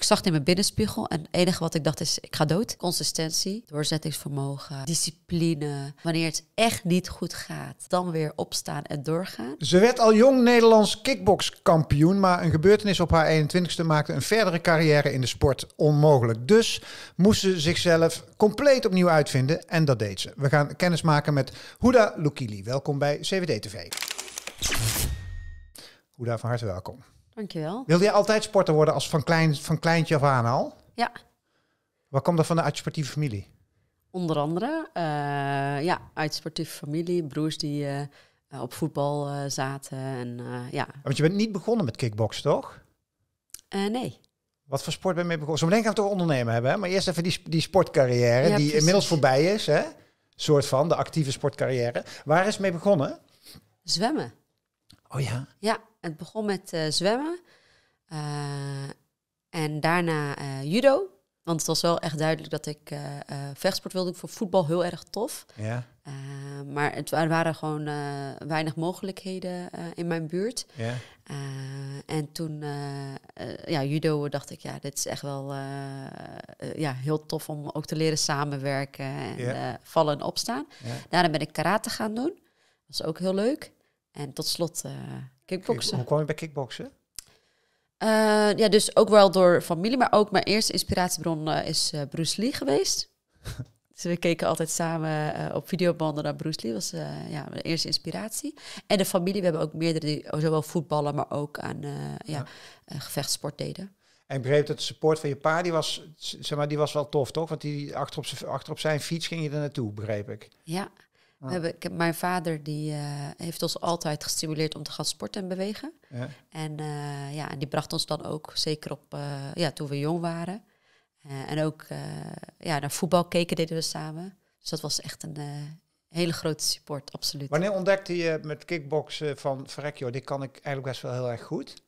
Ik zag het in mijn binnenspiegel en het enige wat ik dacht is, ik ga dood. Consistentie, doorzettingsvermogen, discipline. Wanneer het echt niet goed gaat, dan weer opstaan en doorgaan. Ze werd al jong Nederlands kickbokskampioen, maar een gebeurtenis op haar 21ste maakte een verdere carrière in de sport onmogelijk. Dus moest ze zichzelf compleet opnieuw uitvinden en dat deed ze. We gaan kennis maken met Huda Lukili. Welkom bij CWD-TV. Huda, van harte welkom. Dankjewel. Wilde je altijd sporter worden als van, klein, van kleintje af aan al? Ja. Waar komt dat van de uit sportieve familie? Onder andere, uh, ja, uit sportieve familie. Broers die eh, op voetbal eh, zaten. En, ja. Want je bent niet begonnen met kickboksen, toch? nee. Wat voor sport ben je mee begonnen? Zo bedenken gaan we toch ondernemen hebben, hè? maar eerst even die, die sportcarrière, die inmiddels voorbij is, hè? soort van, de actieve sportcarrière. Waar is mee begonnen? Zwemmen. Oh ja? Ja, het begon met eh, zwemmen. Eh, en daarna eh, judo. Want het was wel echt duidelijk dat ik vechtsport wilde. Ik voor voetbal heel erg tof. Ja. maar het, er waren gewoon weinig mogelijkheden in mijn buurt. Ja. en toen, ja, judo dacht ik, ja, dit is echt wel ja, heel tof om ook te leren samenwerken en vallen en opstaan. Ja. Daarna ben ik karate gaan doen was ook heel leuk. En tot slot Kickboksen. Hoe kwam je bij kickboksen? Eh, ja, dus ook wel door familie, maar ook mijn eerste inspiratiebron eh, is eh, Bruce Lee geweest. dus we keken altijd samen op videobanden naar Bruce Lee, was ja, mijn eerste inspiratie. En de familie, we hebben ook meerdere die oh, zowel voetballen, maar ook aan ja. ja deden. En ik begreep dat de support van je pa, die was, zeg maar, die was wel tof, toch? Want die achter op zijn, achter op zijn fiets ging je er naartoe, begreep ik. Ja, Ah. hebben, ik heb, mijn vader die, eh, heeft ons altijd gestimuleerd om te gaan sporten en bewegen. En, eh, ja, en die bracht ons dan ook, zeker op, eh, ja, toen we jong waren. en ook ja, naar voetbal keken deden we samen. Dus dat was echt een hele grote support, absoluut. Wanneer ontdekte je met kickboksen van, verrek dit kan ik eigenlijk best wel heel erg goed?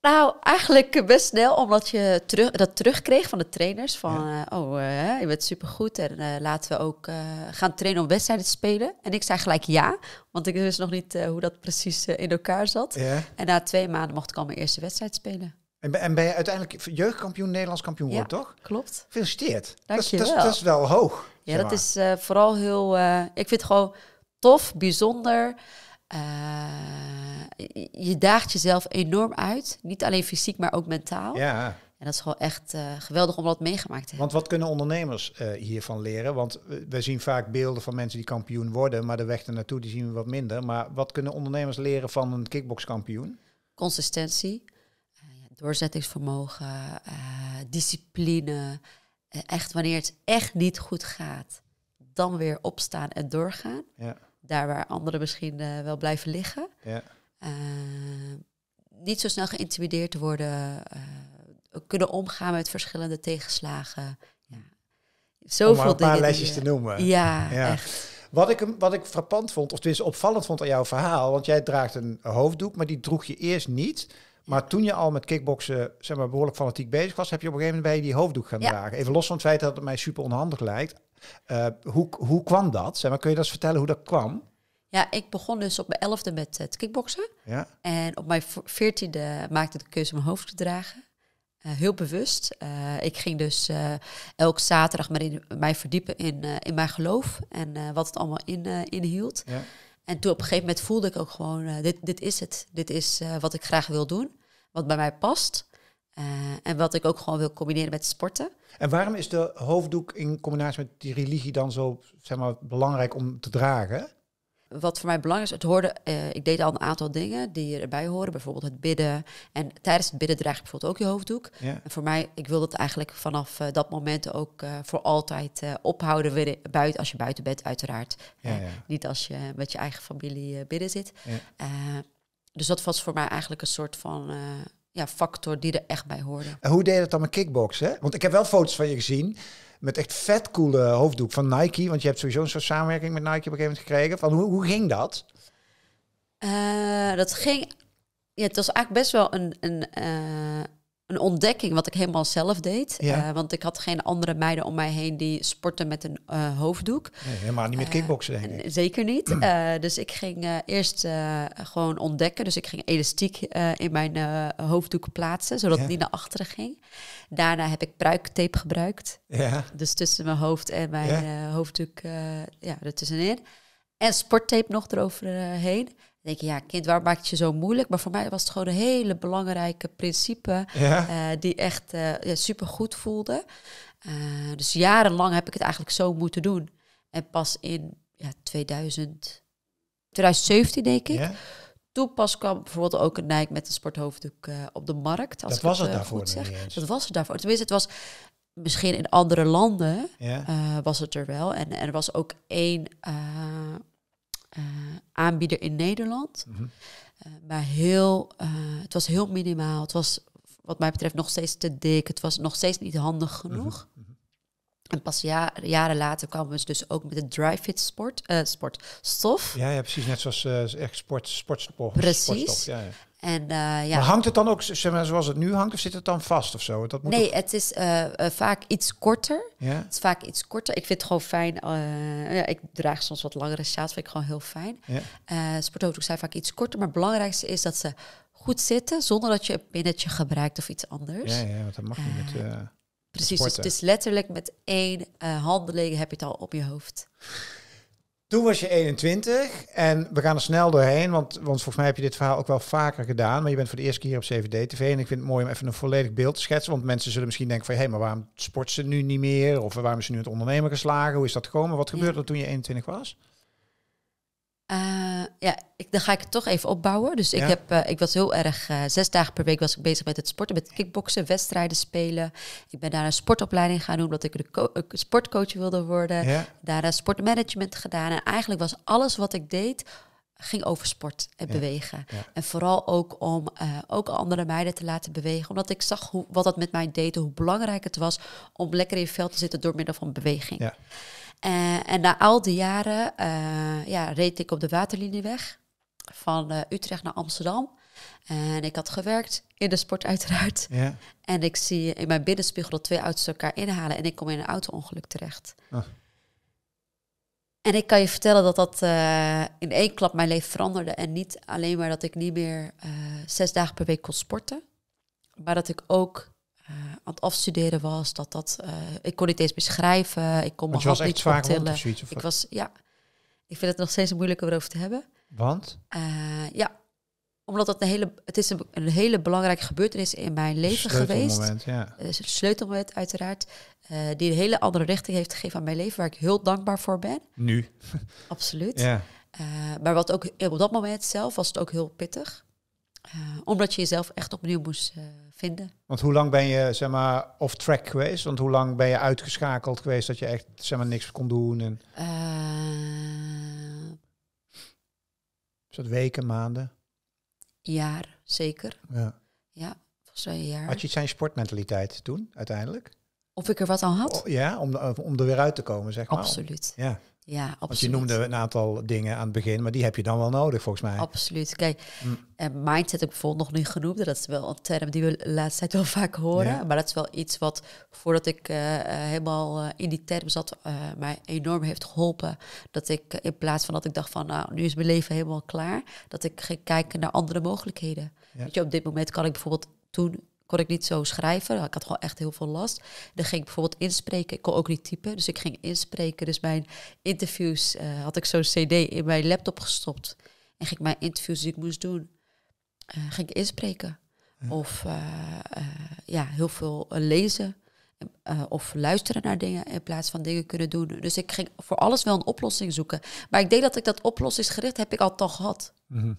Nou, eigenlijk best snel, omdat je terug, dat terugkreeg van de trainers. Van, eh, oh, eh, je bent supergoed en eh, laten we ook gaan trainen om wedstrijden te spelen. En ik zei gelijk ja, want ik wist nog niet hoe dat precies in elkaar zat. En na twee maanden mocht ik al mijn eerste wedstrijd spelen. En, en ben je uiteindelijk jeugdkampioen, Nederlands kampioen wordt, ja, toch? klopt. Gefeliciteerd. Dank dat, je dat, wel. Dat is wel hoog. Ja, dat is vooral heel... ik vind het gewoon tof, bijzonder... Eh, je daagt jezelf enorm uit. Niet alleen fysiek, maar ook mentaal. Ja. En dat is gewoon echt eh, geweldig om dat meegemaakt te hebben. Want wat kunnen ondernemers eh, hiervan leren? Want we zien vaak beelden van mensen die kampioen worden, maar de weg ernaartoe die zien we wat minder. Maar wat kunnen ondernemers leren van een kickboxkampioen? Consistentie, doorzettingsvermogen, discipline. echt wanneer het echt niet goed gaat, dan weer opstaan en doorgaan. Ja daar waar anderen misschien eh, wel blijven liggen. Ja. Eh, niet zo snel geïntimideerd worden, eh, kunnen omgaan met verschillende tegenslagen. Ja. Zoveel Om maar een paar dingen lesjes te noemen. Ja, ja, echt. Wat ik, wat ik frappant vond, of tenminste opvallend vond aan jouw verhaal, want jij draagt een hoofddoek, maar die droeg je eerst niet. Maar toen je al met kickboksen zeg maar, behoorlijk fanatiek bezig was, heb je op een gegeven moment bij die hoofddoek gaan dragen. Even los van het feit dat het mij super onhandig lijkt. Eh, hoe, hoe kwam dat? Zeg maar, kun je dat eens vertellen hoe dat kwam? Ja, ik begon dus op mijn elfde met eh, het kickboksen. Ja. En op mijn veertiende maakte ik de keuze om mijn hoofd te dragen. Eh, heel bewust. ik ging dus uh, elk zaterdag maar in, mij verdiepen in, in mijn geloof en wat het allemaal in, inhield. Ja. En toen op een gegeven moment voelde ik ook gewoon, dit, dit is het. Dit is wat ik graag wil doen, wat bij mij past. Eh, en wat ik ook gewoon wil combineren met sporten. En waarom is de hoofddoek in combinatie met die religie dan zo zeg maar, belangrijk om te dragen? Wat voor mij belangrijk is, het hoorde, eh, ik deed al een aantal dingen die erbij horen. Bijvoorbeeld het bidden. En tijdens het bidden draag ik bijvoorbeeld ook je hoofddoek. En voor mij, ik wil dat eigenlijk vanaf eh, dat moment ook voor altijd ophouden. Buiten, als je buiten bent, uiteraard. Ja, Niet als je met je eigen familie bidden zit. dus dat was voor mij eigenlijk een soort van ja, factor die er echt bij hoorde. En hoe deed je dat dan met kickboksen? Want ik heb wel foto's van je gezien met echt vet coole hoofddoek van Nike. Want je hebt sowieso een soort samenwerking met Nike op een gegeven moment gekregen. Van hoe, hoe ging dat? Eh, dat ging... Ja, het was eigenlijk best wel een, een, eh, een ontdekking wat ik helemaal zelf deed. Eh, want ik had geen andere meiden om mij heen die sporten met een eh, hoofddoek. Nee, helemaal niet met eh, kickboksen, denk ik. zeker niet. dus ik ging eerst gewoon ontdekken. Dus ik ging elastiek in mijn hoofddoek plaatsen, zodat die het niet naar achteren ging. Daarna heb ik pruiktape gebruikt. Ja. Dus tussen mijn hoofd en mijn hoofddoek, ja, ertussenin. En sporttape nog eroverheen denk je, ja, kind, waar maakt je zo moeilijk? Maar voor mij was het gewoon een hele belangrijke principe eh, die echt uh, ja, super goed voelde. Eh, dus jarenlang heb ik het eigenlijk zo moeten doen. En pas in ja, 2000, 2017, denk ik. Toen pas kwam bijvoorbeeld ook een Nike met een sporthoofddoek op de markt. Als dat was het, daarvoor zeg. Dat was het daarvoor. Tenminste, het was misschien in andere landen was het er wel. En, en er was ook één eh, aanbieder in Nederland. Mhm. Eh, maar heel, eh, het was heel minimaal. Het was wat mij betreft nog steeds te dik. Het was nog steeds niet handig mhm, genoeg. Mhm. En pas jaren later kwamen ze dus ook met de dry-fit sport, uh, sportstof. Ja, ja, precies. Net zoals uh, echt sport, sportstof. Precies. ja. En, eh, ja. Maar hangt het dan ook zoals het nu hangt, of zit het dan vast of zo? Dat moet nee, het is eh, eh, vaak iets korter. Ja? Het is vaak iets korter. Ik vind het gewoon fijn. ja, ik draag soms wat langere sjaals, vind ik gewoon heel fijn. Ja. zijn vaak iets korter, maar het belangrijkste is dat ze goed zitten zonder dat je een pinnetje gebruikt of iets anders. Ja, ja want dat mag niet met. Precies, dus het is letterlijk met één handeling heb je het al op je hoofd. Toen was je 21 en we gaan er snel doorheen, want, want volgens mij heb je dit verhaal ook wel vaker gedaan, maar je bent voor de eerste keer op CVD-TV en ik vind het mooi om even een volledig beeld te schetsen, want mensen zullen misschien denken van, hé, hey, maar waarom sport ze nu niet meer? Of waarom is ze nu het ondernemen geslagen? Hoe is dat gekomen? Wat gebeurde er toen je 21 was? Eh, ja, ik, dan ga ik het toch even opbouwen. Dus ik, heb, eh, ik was heel erg, eh, zes dagen per week was ik bezig met het sporten, met kickboksen, wedstrijden spelen. Ik ben daar een sportopleiding gaan doen, omdat ik een sportcoach wilde worden. Ja. Daarna sportmanagement gedaan. En eigenlijk was alles wat ik deed, ging over sport en bewegen. En vooral ook om ook andere meiden te laten bewegen. Omdat ik zag hoe, wat dat met mij deed, hoe belangrijk het was om lekker in je veld te zitten door middel van beweging. Ja. Eh, en na al die jaren eh, ja, reed ik op de weg van eh, Utrecht naar Amsterdam. En ik had gewerkt in de sport uiteraard. Ja. En ik zie in mijn binnenspiegel dat twee auto's elkaar inhalen en ik kom in een auto-ongeluk terecht. Ah. En ik kan je vertellen dat dat in één klap mijn leven veranderde. En niet alleen maar dat ik niet meer zes dagen per week kon sporten, maar dat ik ook uh, het afstuderen was. Dat dat, eh, ik kon niet eens beschrijven. Ik kon me was niet zwaar vertellen. Of zoiets, of ik was, ja, ik vind het nog steeds moeilijker om erover te hebben. Want? Eh, ja, omdat dat een hele, het is een, hele belangrijke gebeurtenis in mijn leven sleutelmoment, geweest. Ja. Een sleutelmoment, uiteraard. die een hele andere richting heeft gegeven aan mijn leven, waar ik heel dankbaar voor ben. Nu? Absoluut. Ja. maar wat ook op dat moment zelf was het ook heel pittig. Eh, omdat je jezelf echt opnieuw moest eh, vinden. Want hoe lang ben je zeg maar, off track geweest? Want hoe lang ben je uitgeschakeld geweest dat je echt zeg maar, niks kon doen? En... Eh. Is dat weken, maanden? Jaar, zeker. Ja. ja, volgens een jaar. Had je zijn sportmentaliteit toen, uiteindelijk? Of ik er wat aan had? Oh, ja, om, om er weer uit te komen, zeg maar. Absoluut. Ja. Ja, absoluut. Want je noemde een aantal dingen aan het begin, maar die heb je dan wel nodig volgens mij. Absoluut. Kijk, mm. Eh, mindset heb ik bijvoorbeeld nog niet genoemd. Dat is wel een term die we de laatste tijd wel vaak horen. Maar dat is wel iets wat voordat ik eh, eh, helemaal in die term zat, mij enorm heeft geholpen. Dat ik in plaats van dat ik dacht van nou, nu is mijn leven helemaal klaar. Dat ik ging kijken naar andere mogelijkheden. Ja. je, op dit moment kan ik bijvoorbeeld toen kon ik niet zo schrijven. Ik had gewoon echt heel veel last. Dan ging ik bijvoorbeeld inspreken. Ik kon ook niet typen, dus ik ging inspreken. Dus mijn interviews eh, had ik zo'n cd in mijn laptop gestopt. En ging mijn interviews die ik moest doen, eh, ging ik inspreken. Of eh, ja, heel veel lezen. of luisteren naar dingen in plaats van dingen kunnen doen. Dus ik ging voor alles wel een oplossing zoeken. Maar ik denk dat ik dat oplossingsgericht heb ik al toch gehad. Mhm.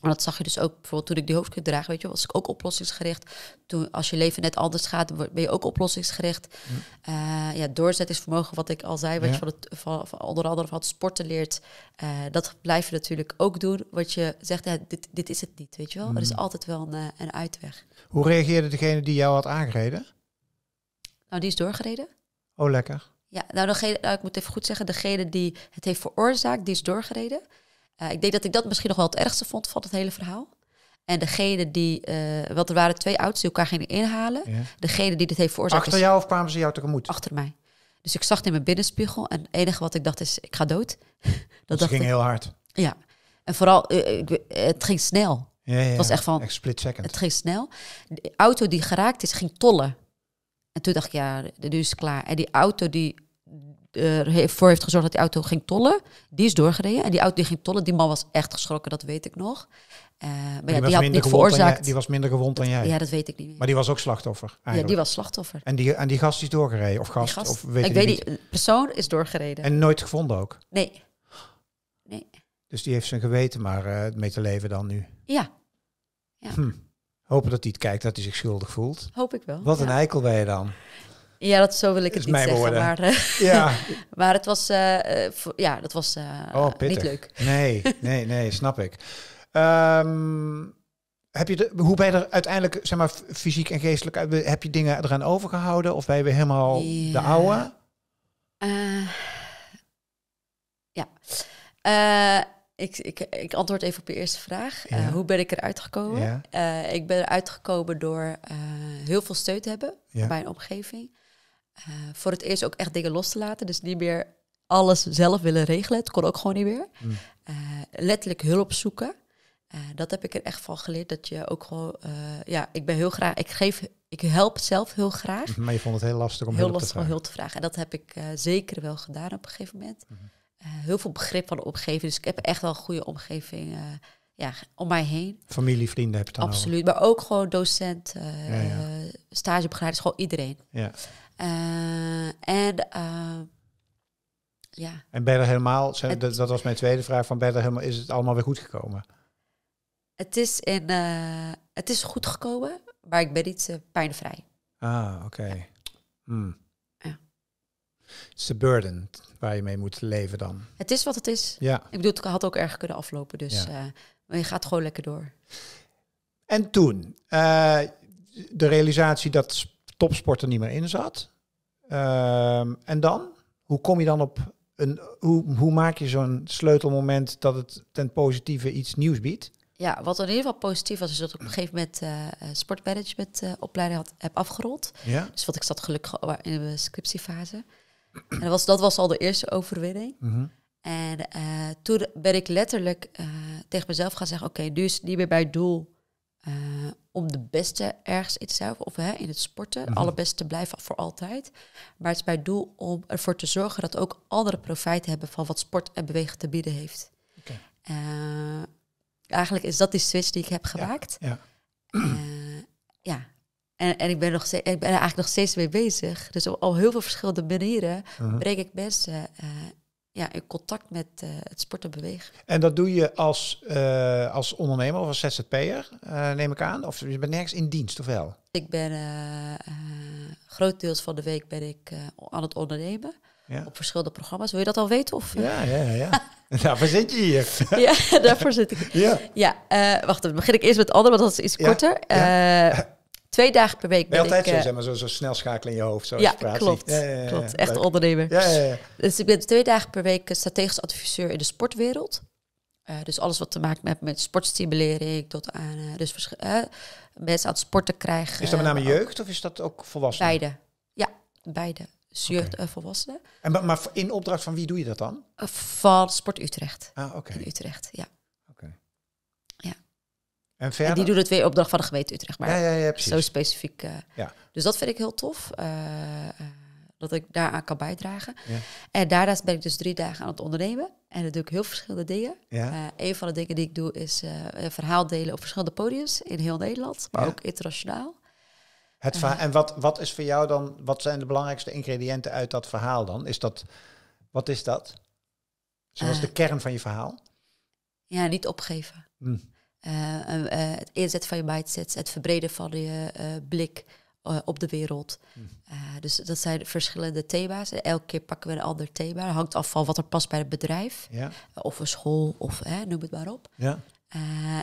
Maar dat zag je dus ook bijvoorbeeld toen ik die hoofdkut draag, weet je, was ik ook oplossingsgericht. Toen, als je leven net anders gaat, ben je ook oplossingsgericht. Eh, ja, doorzettingsvermogen, wat ik al zei, wat je van, het, van, onder andere van sporten leert, eh, dat blijf je natuurlijk ook doen. Wat je zegt, dit, dit is het niet, weet je wel. Dat Er is mm. altijd wel een, eh, een uitweg. Hoe reageerde degene die jou had aangereden? Nou, die is doorgereden. Oh, lekker. Ja, nou, degene, nou, ik moet even goed zeggen, degene die het heeft veroorzaakt, die is doorgereden. Eh, ik denk dat ik dat misschien nog wel het ergste vond van het hele verhaal. En degene die, uh, want er waren twee auto's die elkaar gingen inhalen. Degene die dit heeft veroorzaakt. Achter jou of kwamen ze jou tegemoet? Achter mij. Dus ik zag in mijn binnenspiegel en het enige wat ik dacht is, ik ga dood. dat ging heel hard. Ja. En vooral, eh, het ging snel. Ja, ja, het was echt van... split second. Het ging snel. De auto die geraakt is, ging tollen. En toen dacht ik, ja, nu is het klaar. En die auto die ervoor heeft gezorgd dat die auto ging tollen. Die is doorgereden en die auto die ging tollen. Die man was echt geschrokken, dat weet ik nog. Eh, maar die, ja, die had niet veroorzaakt. die was minder gewond dan jij. Ja, dat weet ik niet. Maar die was ook slachtoffer. Eigenlijk. Ja, die was slachtoffer. En die, en die gast is doorgereden. Of gast. of weet ik weet niet. Die persoon is doorgereden. En nooit gevonden ook? Nee. nee. Dus die heeft zijn geweten maar uh, mee te leven dan nu. Ja. ja. Hm. Hopen dat hij het kijkt, dat hij zich schuldig voelt. Hoop ik wel. Wat een eikel ben je dan. Ja, dat zo wil ik het niet zeggen. Maar, eh, ja. maar het was, eh, eh, ja, dat was oh, niet leuk. Nee, nee, nee, snap ik. Ehm, heb je de, hoe ben je er uiteindelijk, zeg maar, fysiek en geestelijk, heb je dingen eraan overgehouden? Of ben je helemaal de oude? ja. Ik, ik, ik, antwoord even op je eerste vraag. hoe ben ik eruit gekomen? ik ben eruit gekomen door heel veel steun te hebben ja. bij een omgeving. Eh, voor het eerst ook echt dingen los te laten. Dus niet meer alles zelf willen regelen. Het kon ook gewoon niet meer. Mm. Eh, letterlijk hulp zoeken. Uh, dat heb ik er echt van geleerd. Dat je ook gewoon, ja, ik ben heel graag, ik geef, ik help zelf heel graag. Maar je vond het heel lastig om hulp te vragen. Heel lastig Om hulp te vragen. En dat heb ik zeker wel gedaan op een gegeven moment. Mhm. heel veel begrip van de omgeving. Dus ik heb echt wel een goede omgeving ja, om mij heen. Familie, vrienden heb je dan Absoluut, maar ook gewoon docent, uh, ja, gewoon iedereen. Ja. Eh, en eh, ja. En ben er helemaal, dat, was mijn tweede vraag, van ben helemaal, is het allemaal weer goed gekomen? Het is, in, eh, het is goed gekomen, maar ik ben niet pijnvrij. Ah, oké. Hmm. Ja. Het is de burden waar je mee moet leven dan. Het is wat het is. Ja. Ik bedoel, het had ook erg kunnen aflopen, dus je gaat gewoon lekker door. En toen, de realisatie dat topsport er niet meer in zat. Ehm, en dan? Hoe kom je dan op een. Hoe, hoe maak je zo'n sleutelmoment dat het ten positieve iets nieuws biedt? Ja, wat in ieder geval positief was, is dat ik op een gegeven moment eh, eh, sportmanagement eh, opleiding had, heb afgerond. Ja. Dus wat ik zat gelukkig in de scriptiefase. En dat was, dat was al de eerste overwinning. Mhm. En toen ben ik letterlijk tegen mezelf gaan zeggen, oké, dus nu is niet meer bij het doel eh, om de beste ergens in te of hè, in het sporten, mm-hmm. allerbeste te blijven voor altijd. Maar het is mijn doel om ervoor te zorgen dat ook anderen profijt hebben van wat sport en bewegen te bieden heeft. Eh, eigenlijk is dat die switch die ik heb gemaakt. Ja. Eh, ja. En, en ik, ben nog ik ben er eigenlijk nog steeds mee bezig. Dus op al heel veel verschillende manieren mhm. breek breng ik mensen ja, in contact met eh, het sport en bewegen. En dat doe je als, eh, als ondernemer of als ZZP'er, uh, neem ik aan? Of je bent nergens in dienst, of wel? Ik ben groot deels van de week ben ik aan het ondernemen. Op verschillende programma's. Wil je dat al weten? Of? Ja, ja, ja. daarvoor zit je hier. ja, daarvoor zit ik. Ja, ja wacht, dan begin ik eerst met het want dat is iets korter. Twee dagen per week. Ben altijd zo, eh, zeg maar, zo, zo snel schakelen in je hoofd. Zo ja, klopt. Ja, ja, ja, klopt. Echt ondernemer. Dus ik ben twee dagen per week eh, strategisch adviseur in de sportwereld. Eh, dus alles wat te maken heeft met sportstimulering tot aan dus mensen aan het sporten krijgen. Is dat met name jeugd of is dat ook volwassenen? Beide. Ja, beide. Dus jeugd en volwassenen. En, maar in opdracht van wie doe je dat dan? van Sport Utrecht. Ah, oké. Utrecht, ja. En, die doen het weer opdracht van de gemeente Utrecht. Maar ja, ja, zo specifiek. Eh, ja. Dus dat vind ik heel tof. Eh, eh, dat ik daaraan kan bijdragen. En daarnaast ben ik dus drie dagen aan het ondernemen. En dat doe ik heel verschillende dingen. een van de dingen die ik doe is verhaal delen op verschillende podiums in heel Nederland, maar ook internationaal. Het en wat, wat is voor jou dan, wat zijn de belangrijkste ingrediënten uit dat verhaal dan? Is dat, wat is dat? Zoals de kern van je verhaal? Ja, niet opgeven. Hm. Eh, eh, het inzetten van je mindset, het verbreden van je eh, blik op de wereld. Mhm. dus dat zijn verschillende thema's. Elke keer pakken we een ander thema. Dat hangt af van wat er past bij het bedrijf. Of een school, of noem het maar op. Ja.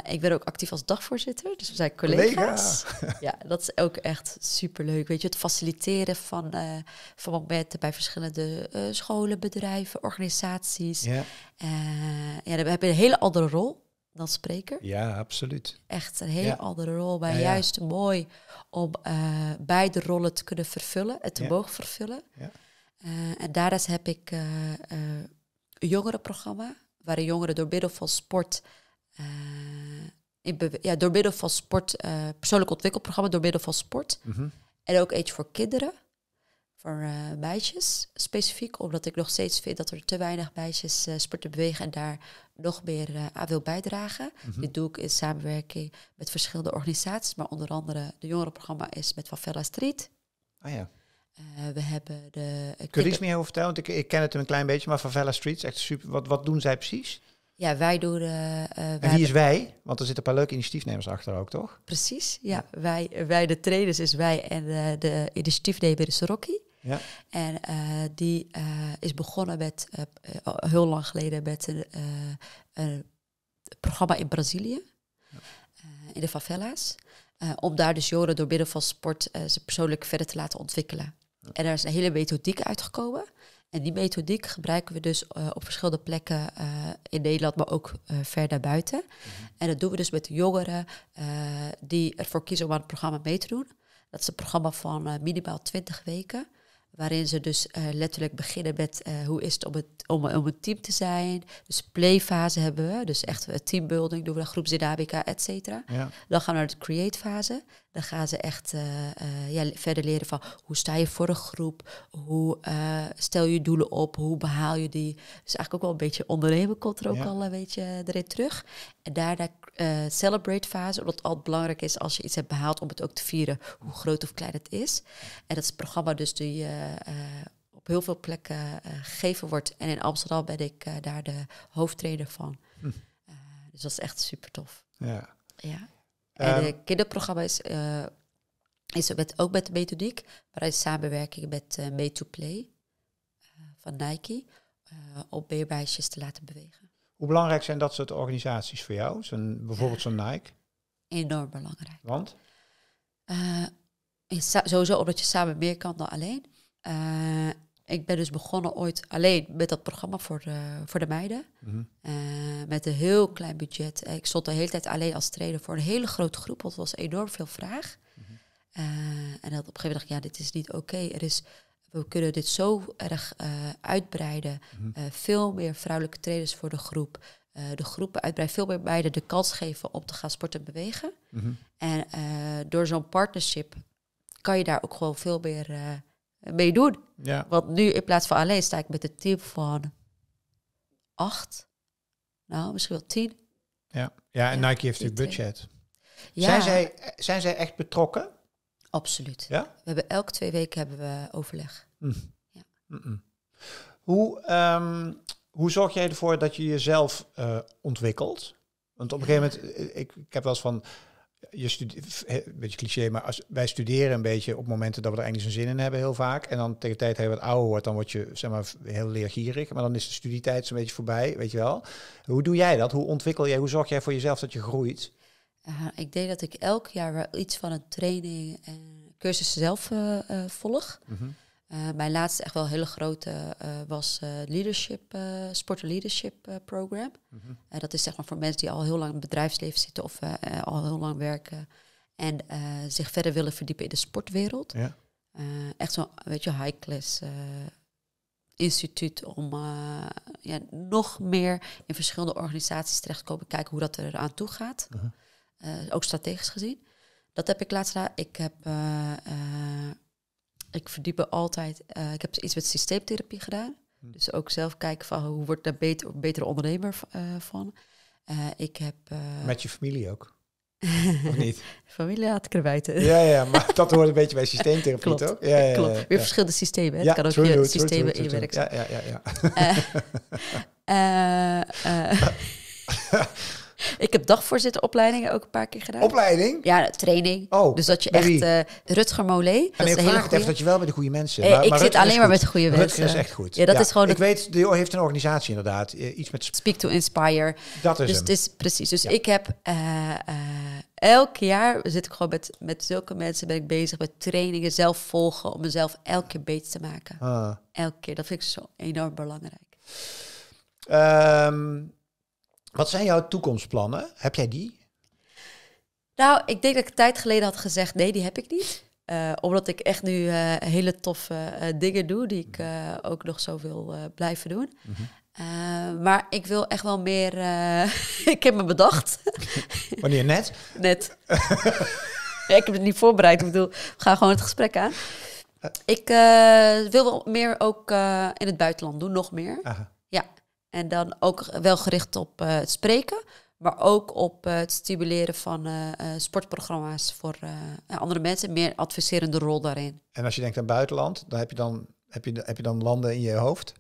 ik ben ook actief als dagvoorzitter, dus we zijn collega's. Ja, dat is ook echt superleuk. Weet je, het faciliteren van, van momenten bij verschillende scholen, bedrijven, organisaties. Ja. ja, dan heb een hele andere rol dan spreker. Ja, absoluut. Echt een hele andere rol, maar juist mooi om eh, beide rollen te kunnen vervullen, het te mogen vervullen. Uh, en is heb ik uh, een jongerenprogramma, waarin jongeren door middel van sport ja, door middel van sport, uh, persoonlijk ontwikkelprogramma door middel van sport. Mhm. En ook Age voor Kinderen voor uh, eh, meisjes. Specifiek omdat ik nog steeds vind dat er te weinig meisjes uh, eh, sporten bewegen en daar nog meer eh, aan wil bijdragen. Mhm. Dit doe ik in samenwerking met verschillende organisaties, maar onder andere de jongerenprogramma is met Favela Street. Ah ja. we hebben de. Kun je iets meer over vertellen? Want ik, ik, ken het een klein beetje, maar Favela Street is echt super. Wat, wat doen zij precies? Ja, wij doen. wij en wie is wij? Want er zitten een paar leuke initiatiefnemers achter ook, toch? Precies, ja. Wij, wij de trainers is wij en de initiatiefnemer is Rocky. Ja. En eh, die eh, is begonnen met, eh, heel lang geleden, met een, programma in Brazilië, in de favelas. om daar dus jongeren door middel van sport ze persoonlijk verder te laten ontwikkelen. En daar is een hele methodiek uitgekomen. En die methodiek gebruiken we dus op verschillende plekken in Nederland, maar ook uh, ver daarbuiten. Mm En dat doen we dus met de jongeren die ervoor kiezen om aan het programma mee te doen. Dat is een programma van minimaal 20 weken. Waarin ze dus eh, letterlijk beginnen met eh, hoe is het om, het om, een team te zijn. Dus playfase hebben we, dus echt eh, teambuilding doen we, groepsdynamica, et cetera. Dan gaan we naar de create fase. Dan gaan ze echt ja, verder leren van hoe sta je voor een groep, hoe stel je doelen op, hoe behaal je die. Dus eigenlijk ook wel een beetje ondernemen komt er ook al een beetje erin terug. En daarna eh, celebrate fase, omdat het altijd belangrijk is als je iets hebt behaald om het ook te vieren, hoe groot of klein het is. En dat is het programma dus die uh, op heel veel plekken gegeven wordt. En in Amsterdam ben ik daar de hoofdtrainer van. Hm. dus dat is echt super tof. Ja. ja. En ehm, het kinderprogramma is, is ook met de methodiek, maar in samenwerking met Made to Play van Nike, om meer te laten bewegen. Hoe belangrijk zijn dat soort organisaties voor jou? Zo'n, bijvoorbeeld zo'n Nike? Enorm belangrijk. Want? Uh, sowieso omdat je samen meer kan dan alleen. Eh, ik ben dus begonnen ooit alleen met dat programma voor de, eh, voor de meiden. Mhm. met een heel klein budget. Ik stond de hele tijd alleen als trainer voor een hele grote groep, want was enorm veel vraag. Mhm. en dat op een gegeven moment dacht ik, ja, dit is niet oké. Er is we kunnen dit zo erg eh, uitbreiden. Mhm. Eh, veel meer vrouwelijke trainers voor de groep. Eh, de groepen uitbreiden. Veel meer meiden de kans geven om te gaan sporten bewegen. Mhm. En door zo'n partnership kan je daar ook gewoon veel meer mee doen. Ja. Want nu in plaats van alleen sta ik met een team van acht, nou misschien wel tien. Ja, ja en Nike heeft natuurlijk budget. Zijn, zij, zijn zij echt betrokken? Absoluut. Ja? We hebben elke twee weken hebben we overleg. Hm. Ja. Hm, hm. Hoe, ehm, hoe zorg jij ervoor dat je jezelf eh, ontwikkelt? Want op een gegeven moment, eh, ik, ik heb wel eens van, je studie een beetje cliché, maar als, wij studeren een beetje op momenten dat we er eigenlijk zo'n zin in hebben, heel vaak. En dan tegen de tijd dat je wat ouder wordt, dan word je zeg maar, heel leergierig. Maar dan is de studietijd zo'n beetje voorbij, weet je wel. Hoe doe jij dat? Hoe ontwikkel jij, hoe zorg jij voor jezelf dat je groeit? Uh, ik denk dat ik elk jaar wel iets van een training en cursus zelf eh, eh, volg. Mhm. Eh, mijn laatste echt wel hele grote was leadership, sport leadership program. Mhm. dat is zeg maar voor mensen die al heel lang in het bedrijfsleven zitten of al heel lang werken en zich verder willen verdiepen in de sportwereld. Ja. echt zo'n, weet je, high class instituut om ja, nog meer in verschillende organisaties terecht te komen, kijken hoe dat er aan toe gaat. Eh, ook strategisch gezien. Dat heb ik laatst gedaan. Ik heb eh, eh, ik verdiep me altijd. Uh, ik heb dus iets met systeemtherapie gedaan. Hm. Dus ook zelf kijken van hoe wordt daar beter, betere ondernemer van. ik heb, met je familie ook? of niet? Familie had ik Ja, ja, maar dat hoort een beetje bij systeemtherapie toch? Ja, ja, klopt. Weer ja. verschillende systemen. Hè? Ja, het kan ook je systemen true, in Ja, ja, ja. Ik heb dagvoorzitteropleidingen ook een paar keer gedaan. Opleiding? Ja, training. Oh, dus dat je echt... Uh, Rutger Molé. En je ik het even dat je wel met de goede mensen... Eh, maar, ik zit alleen maar met de goede mensen. Rutger is echt goed. Ja, dat is gewoon... Ik weet, de heeft een organisatie inderdaad. Eh, iets met... Speak to Inspire. Dat is dus Het is, precies. Dus ik heb... Uh, elk jaar zit ik gewoon met, met zulke mensen ben ik bezig met trainingen, zelf volgen om mezelf elke keer beter te maken. Ah. Elke keer. Dat vind ik zo enorm belangrijk. Um, wat zijn jouw toekomstplannen? Heb jij die? Nou, ik denk dat ik een tijd geleden had gezegd: nee, die heb ik niet. Eh, omdat ik echt nu eh, hele toffe eh, dingen doe, die ik ook nog zo wil blijven doen. Mhm. maar ik wil echt wel meer. ik heb me bedacht. Wanneer net? Net. ik heb het niet voorbereid. Ik bedoel, we gaan gewoon het gesprek aan. Ik wil wel meer ook in het buitenland doen, nog meer. Aha. En dan ook wel gericht op eh, het spreken, maar ook op eh, het stimuleren van eh, sportprogramma's voor andere mensen. Meer adviserende rol daarin. En als je denkt aan buitenland, dan heb je dan, heb je, heb je dan landen in je hoofd?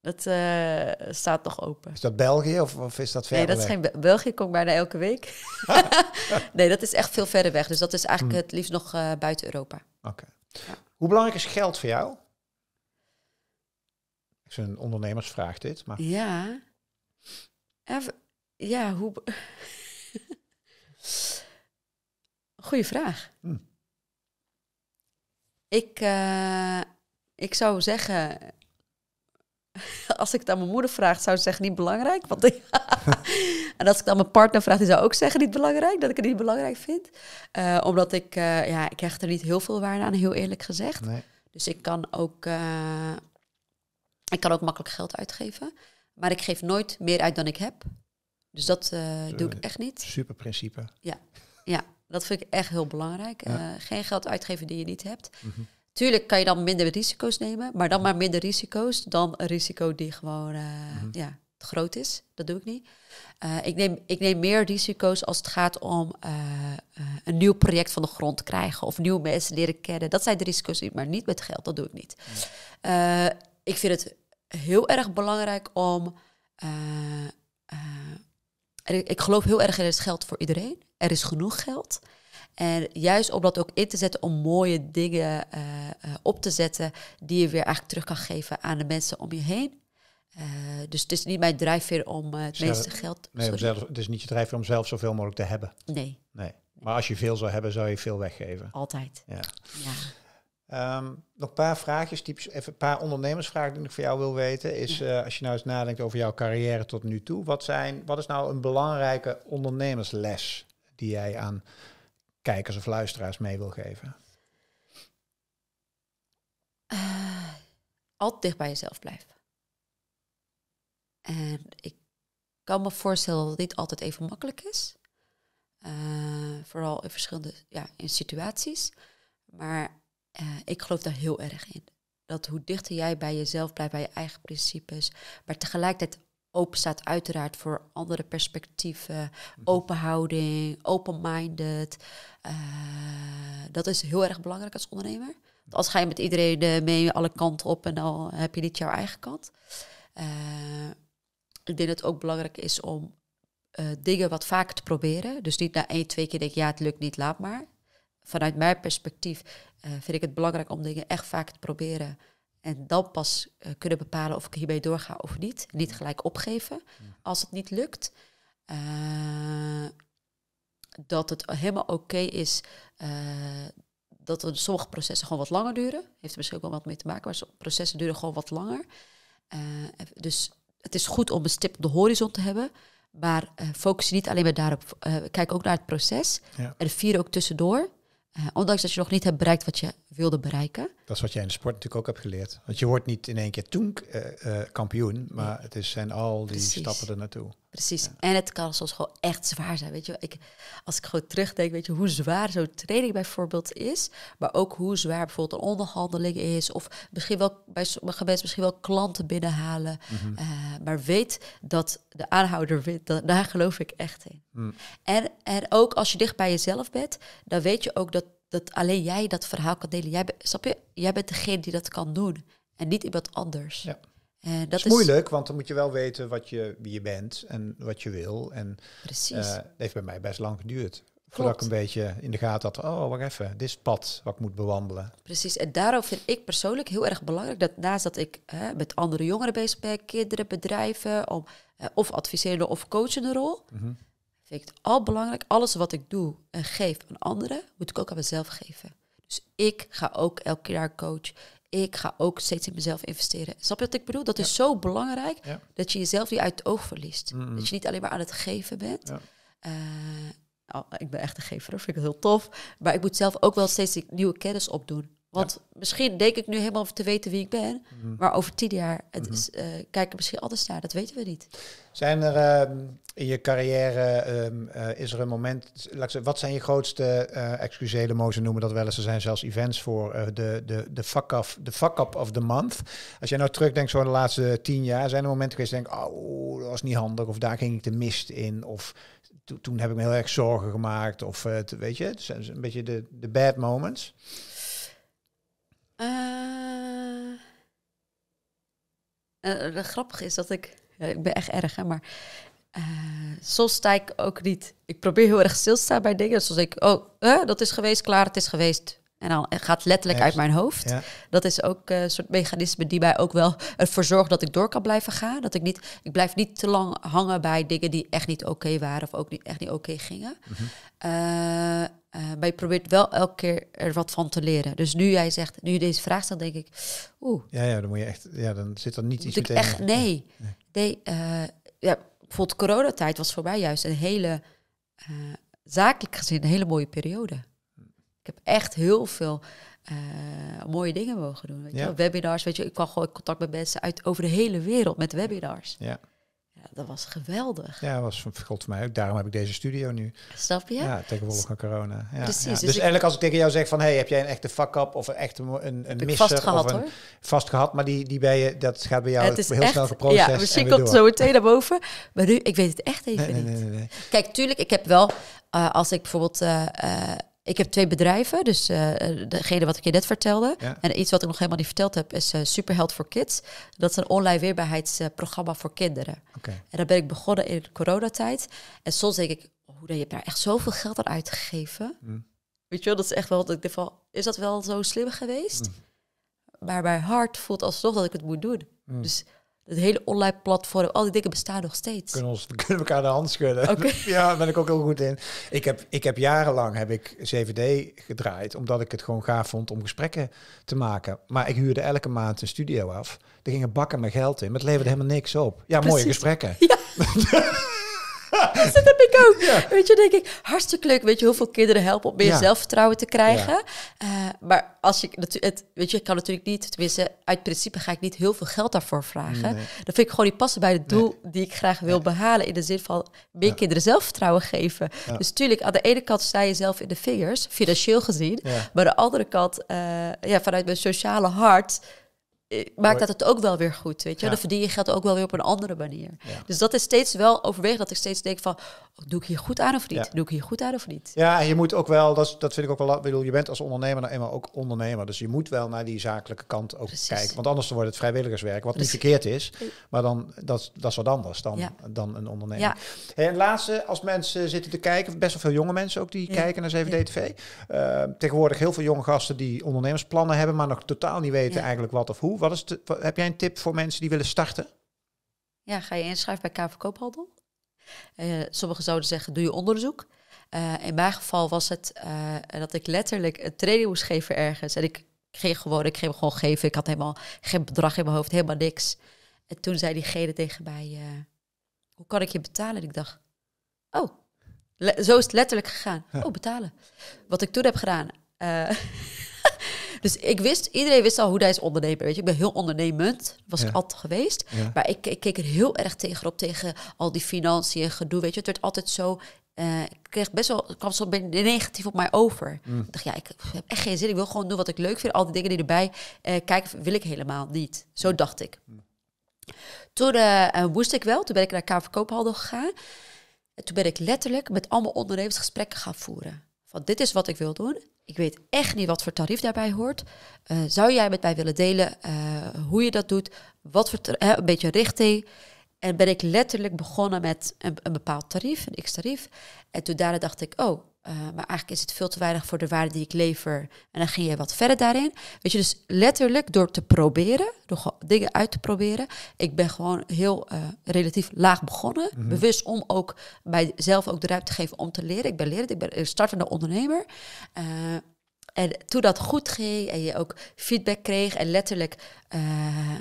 Dat staat nog open. Is dat België of, is dat verder Nee, dat weg? is geen België, kom ik bijna elke week. nee, dat is echt veel verder weg. Dus dat is eigenlijk hmm. het liefst nog buiten Europa. Oké. Hoe belangrijk is geld voor jou? is ondernemers ondernemersvraag dit, maar... Ja. Even, ja, hoe... Goeie vraag. Hm. Ik, eh, ik zou zeggen, als ik het aan mijn moeder vraag, zou ze zeggen niet belangrijk. Want en als ik het aan mijn partner vraag, die zou ook zeggen niet belangrijk, dat ik het niet belangrijk vind. Eh, omdat ik, uh, ja, ik hecht er niet heel veel waarde aan, heel eerlijk gezegd. Dus ik kan ook ik kan ook makkelijk geld uitgeven. Maar ik geef nooit meer uit dan ik heb. Dus dat eh, doe ik echt niet. Super principe. Ja, ja dat vind ik echt heel belangrijk. Eh, geen geld uitgeven die je niet hebt. Mhm. Tuurlijk kan je dan minder risico's nemen, maar dan maar minder risico's dan een risico die gewoon eh, mhm. ja, groot is. Dat doe ik niet. ik, neem, ik neem meer risico's als het gaat om een nieuw project van de grond te krijgen of nieuwe mensen leren kennen. Dat zijn de risico's, maar niet met geld. Dat doe ik niet. ik vind het heel erg belangrijk om. Uh, ik geloof heel erg er is geld voor iedereen. Er is genoeg geld. En juist om dat ook in te zetten om mooie dingen eh, op te zetten die je weer eigenlijk terug kan geven aan de mensen om je heen. dus het is niet mijn drijfveer om het meeste geld. Nee, zelf, het is niet je drijfveer om zelf zoveel mogelijk te hebben. Nee. nee. Maar als je veel zou hebben, zou je veel weggeven. Altijd. Ja. ja. Ehm, nog een paar vraagjes, typisch, even een paar ondernemersvragen die ik voor jou wil weten. Is eh, als je nou eens nadenkt over jouw carrière tot nu toe, wat, zijn, wat is nou een belangrijke ondernemersles die jij aan kijkers of luisteraars mee wil geven? Uh, altijd dicht bij jezelf blijven. En ik kan me voorstellen dat dit niet altijd even makkelijk is. Eh, vooral in verschillende ja, in situaties. Maar eh, ik geloof daar heel erg in. Dat hoe dichter jij bij jezelf blijft, bij je eigen principes, maar tegelijkertijd open staat uiteraard voor andere perspectieven, mhm. open houding, open-minded. Eh, dat is heel erg belangrijk als ondernemer. Want als ga je met iedereen eh, mee alle kanten op en dan heb je niet jouw eigen kant. ik denk dat het ook belangrijk is om dingen wat vaker te proberen. Dus niet na één, twee keer denk ik, ja, het lukt niet, laat maar. Vanuit mijn perspectief eh, vind ik het belangrijk om dingen echt vaak te proberen. En dan pas eh, kunnen bepalen of ik hierbij doorga of niet. Niet mm. gelijk opgeven mm. als het niet lukt. Eh, dat het helemaal oké is dat er sommige processen gewoon wat langer duren. Heeft er misschien ook wel wat mee te maken, maar sommige processen duren gewoon wat langer. dus het is goed om een stip op de horizon te hebben. Maar focus niet alleen maar daarop. kijk ook naar het proces. En vier ook tussendoor. Eh, ondanks dat je nog niet hebt bereikt wat je wilde bereiken. Dat is wat jij in de sport natuurlijk ook hebt geleerd. Want je wordt niet in één keer toen eh, eh, kampioen, maar het is, zijn al die stappen er naartoe precies. En het kan soms gewoon echt zwaar zijn. Weet je, ik, als ik gewoon terugdenk, weet je hoe zwaar zo'n training bijvoorbeeld is. Maar ook hoe zwaar bijvoorbeeld een onderhandeling is. Of misschien wel bij sommige mensen misschien wel klanten binnenhalen. Mhm. Eh, maar weet dat de aanhouder wint. daar geloof ik echt in. Mm. En, en ook als je dicht bij jezelf bent, dan weet je ook dat, dat alleen jij dat verhaal kan delen. Jij, snap je? Jij bent degene die dat kan doen. En niet iemand anders. Ja. Uh, dat is, moeilijk, want dan moet je wel weten wat je, wie je bent en wat je wil. En, Precies. Eh, heeft bij mij best lang geduurd. Voordat ik een beetje in de gaten had, oh, wat even, dit is pad wat ik moet bewandelen. Precies, en daarom vind ik persoonlijk heel erg belangrijk dat naast dat ik hè, met andere jongeren bezig ben, kinderen, bedrijven, om, eh, of adviserende of coachende rol, mm vind ik het al belangrijk, alles wat ik doe en geef aan anderen, moet ik ook aan mezelf geven. Dus ik ga ook elk jaar coach ik ga ook steeds in mezelf investeren. Snap je wat ik bedoel? Dat is zo belangrijk dat je jezelf niet uit het oog verliest. Dat je niet alleen maar aan het geven bent. Ja. Eh, oh, ik ben echt een gever, dat vind ik heel tof. Maar ik moet zelf ook wel steeds nieuwe kennis opdoen. Want misschien denk ik nu helemaal te weten wie ik ben, mhm. maar over tien jaar het mm kijken misschien anders naar, dat weten we niet. Zijn er ehm, in je carrière, ehm, eh, is er een moment, wat zijn je grootste, eh, excuseer de mozen noemen dat wel eens, er zijn zelfs events voor de, de, de, fuck up, de fuck up of the month. Als jij nou terugdenkt zo de laatste tien jaar, zijn er momenten geweest dat je denkt, oh, dat was niet handig, of daar ging ik de mist in, of toen heb ik me heel erg zorgen gemaakt, of weet je, het zijn een beetje de, de bad moments. Uh, eh, eh, grappig is dat ik... ik ben echt erg, hè, maar... Uh, soms sta ik ook niet. Ik probeer heel erg stil te staan bij dingen. Zoals ik, oh, dat is geweest, klaar, het is geweest. En dan gaat letterlijk uit mijn hoofd. Dat is ook een soort mechanisme die mij ook wel ervoor zorgt dat ik door kan blijven gaan. Dat ik niet, ik blijf niet te lang hangen bij dingen die echt niet oké waren of ook niet, echt niet oké gingen. Mm eh, maar je probeert wel elke keer er wat van te leren. Dus nu jij zegt, nu je deze vraag stelt, denk ik, oeh. Ja, ja, dan moet je echt, ja, dan zit er niet iets meteen. Echt, nee, nee. nee. nee uh, ja, bijvoorbeeld coronatijd was voor mij juist een hele, eh, zakelijk gezien, een hele mooie periode. Ik heb echt heel veel eh, mooie dingen mogen doen. Weet ja. Webinars, weet je, ik kwam gewoon in contact met mensen uit over de hele wereld met webinars. Ja. Ja, dat was geweldig. Ja, dat was God voor mij ook. Daarom heb ik deze studio nu. Snap je? Ja, tegenwoordig van corona. Ja, Precies. Dus, dus eigenlijk als ik tegen jou zeg van... hey, heb jij een echte fuck-up of een echte een, een misser? gehad, of een, hoor. gehad maar die, die bij je, dat gaat bij jou het is heel echt, snel geproces. Ja, misschien komt zo meteen naar boven. Maar nu, ik weet het echt even niet. Kijk, tuurlijk, ik heb wel... Eh, als ik bijvoorbeeld... Eh, eh, ik heb twee bedrijven, dus eh, eh, degene wat ik je net vertelde. En iets wat ik nog helemaal niet verteld heb is uh, Superheld voor Kids. Dat is een online weerbaarheidsprogramma voor kinderen. En daar ben ik begonnen in de coronatijd. En soms denk ik, hoe oh, je hebt daar echt zoveel geld aan uitgegeven. Mm. Weet je wel, dat is echt wel, ik denk van, is dat wel zo slim geweest? Mm. Maar mijn hart voelt alsnog dat ik het moet doen. Mm. Dus het hele online platform, al die dingen bestaan nog steeds. Kunnen, ons, kunnen we elkaar de hand schudden. Ja, daar ben ik ook heel goed in. Ik heb, ik heb jarenlang heb ik CVD gedraaid, omdat ik het gewoon gaaf vond om gesprekken te maken. Maar ik huurde elke maand een studio af. Er gingen bakken met geld in, maar het leverde helemaal niks op. Ja, mooie gesprekken. dat heb ik ook. Weet je, denk ik, hartstikke leuk. Weet je, hoeveel kinderen helpen om meer zelfvertrouwen te krijgen. Eh, maar als ik het, weet je, ik kan natuurlijk niet, tenminste, uit principe ga ik niet heel veel geld daarvoor vragen. dan vind ik gewoon niet passen bij het doel die ik graag wil behalen. In de zin van meer kinderen zelfvertrouwen geven. Dus tuurlijk, aan de ene kant sta je zelf in de vingers, financieel gezien. Maar aan de andere kant, eh, ja, vanuit mijn sociale hart eh, maakt dat het ook wel weer goed, weet je. Dan verdien je geld ook wel weer op een andere manier. Dus dat is steeds wel overwegen dat ik steeds denk van... doe oh, ik hier goed aan of niet? Doe ik hier goed aan of niet? Ja, je moet ook wel, dat, dat vind ik ook wel... Bedoel, je bent als ondernemer nou eenmaal ook ondernemer. Dus je moet wel naar die zakelijke kant ook kijken. Want anders wordt het vrijwilligerswerk, wat niet verkeerd is. Maar dan, dat, dat is wat anders dan, dan een ondernemer. Hey, en laatste, als mensen zitten te kijken... best wel veel jonge mensen ook die kijken naar 7DTV. Eh, tegenwoordig heel veel jonge gasten die ondernemersplannen hebben... maar nog totaal niet weten eigenlijk wat of hoe wat is heb jij een tip voor mensen die willen starten? Ja, ga je inschrijven bij KV Koophandel. Eh, sommigen zouden zeggen, doe je onderzoek. Eh, in mijn geval was het eh, dat ik letterlijk een training moest geven ergens. En ik ging gewoon, ik ging gewoon geven. Ik had helemaal geen bedrag in mijn hoofd, helemaal niks. En toen zei diegene tegen mij, hoe kan ik je betalen? En ik dacht, oh, zo is het letterlijk gegaan. Oh, betalen. Wat ik toen heb gedaan. Dus ik wist, iedereen wist al hoe hij is ondernemer. Weet je, ik ben heel ondernemend. was ik altijd geweest. Maar ik, ik, keek er heel erg tegenop, tegen al die financiën en gedoe. Weet je, het werd altijd zo. Uh, ik kreeg best wel, kwam zo negatief op mij over. Mm. Ik dacht, ja, ik heb echt geen zin. Ik wil gewoon doen wat ik leuk vind. Al die dingen die erbij uh, kijken, wil ik helemaal niet. Zo mm. dacht ik. Toen uh, ik wel. Toen ben ik naar KV Koophandel gegaan. En toen ben ik letterlijk met allemaal ondernemers gesprekken gaan voeren. Van dit is wat ik wil doen. Ik weet echt niet wat voor tarief daarbij hoort. Eh, zou jij met mij willen delen eh, hoe je dat doet? Wat voor een beetje richting? En ben ik letterlijk begonnen met een, een bepaald tarief, een x-tarief. En toen daarna dacht ik, oh, eh, maar eigenlijk is het veel te weinig voor de waarde die ik lever. En dan ging je wat verder daarin. Weet je, dus letterlijk door te proberen, door dingen uit te proberen. Ik ben gewoon heel eh, relatief laag begonnen. Mhm. Bewust om ook mijzelf ook de ruimte te geven om te leren. Ik ben leren, ik ben startende ondernemer. Eh, en toen dat goed ging en je ook feedback kreeg en letterlijk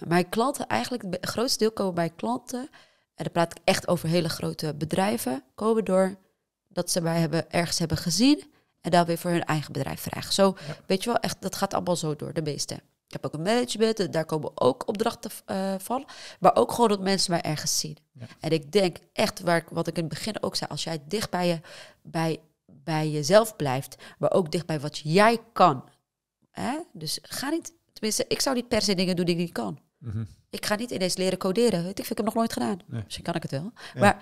mijn klanten, eigenlijk het grootste deel komen bij klanten, en dan praat ik echt over hele grote bedrijven, komen door dat ze mij hebben, ergens hebben gezien en daar weer voor hun eigen bedrijf vragen. Zo, weet je wel, echt, dat gaat allemaal zo door, de meeste. Ik heb ook een management, daar komen ook opdrachten eh, van. Maar ook gewoon dat mensen mij ergens zien. En ik denk echt, waar ik, wat ik in het begin ook zei, als jij dicht bij, je, bij, bij jezelf blijft, maar ook dicht bij wat jij kan. Hè? Dus ga niet, tenminste, ik zou niet per se dingen doen die ik niet kan. Mhm. Ik ga niet ineens leren coderen. ik, vind het heb nog nooit gedaan. Misschien kan ik het wel. Maar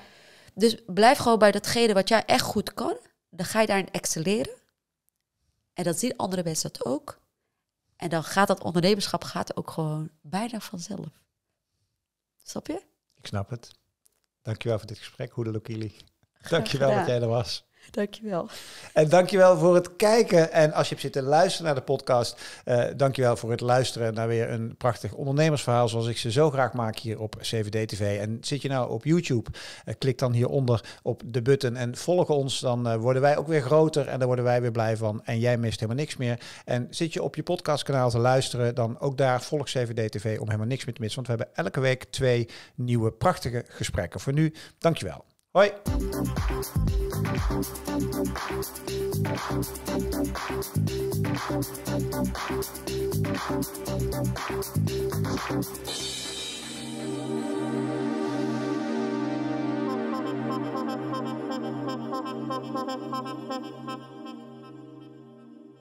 dus blijf gewoon bij datgene wat jij echt goed kan. Dan ga je daarin excelleren. En dan zien andere mensen dat ook. En dan gaat dat ondernemerschap gaat ook gewoon bijna vanzelf. Snap je? Ik snap het. Dankjewel voor dit gesprek, Hoedelokili. Dankjewel gedaan. dat jij er was. Dankjewel. En dankjewel voor het kijken. En als je hebt zitten luisteren naar de podcast, uh, dankjewel voor het luisteren naar weer een prachtig ondernemersverhaal zoals ik ze zo graag maak hier op CVD TV. En zit je nou op YouTube, eh, klik dan hieronder op de button en volg ons. Dan eh, worden wij ook weer groter en daar worden wij weer blij van. En jij mist helemaal niks meer. En zit je op je podcastkanaal te luisteren, dan ook daar volg CVD TV om helemaal niks meer te missen. Want we hebben elke week twee nieuwe prachtige gesprekken. Voor nu, dankjewel. はい。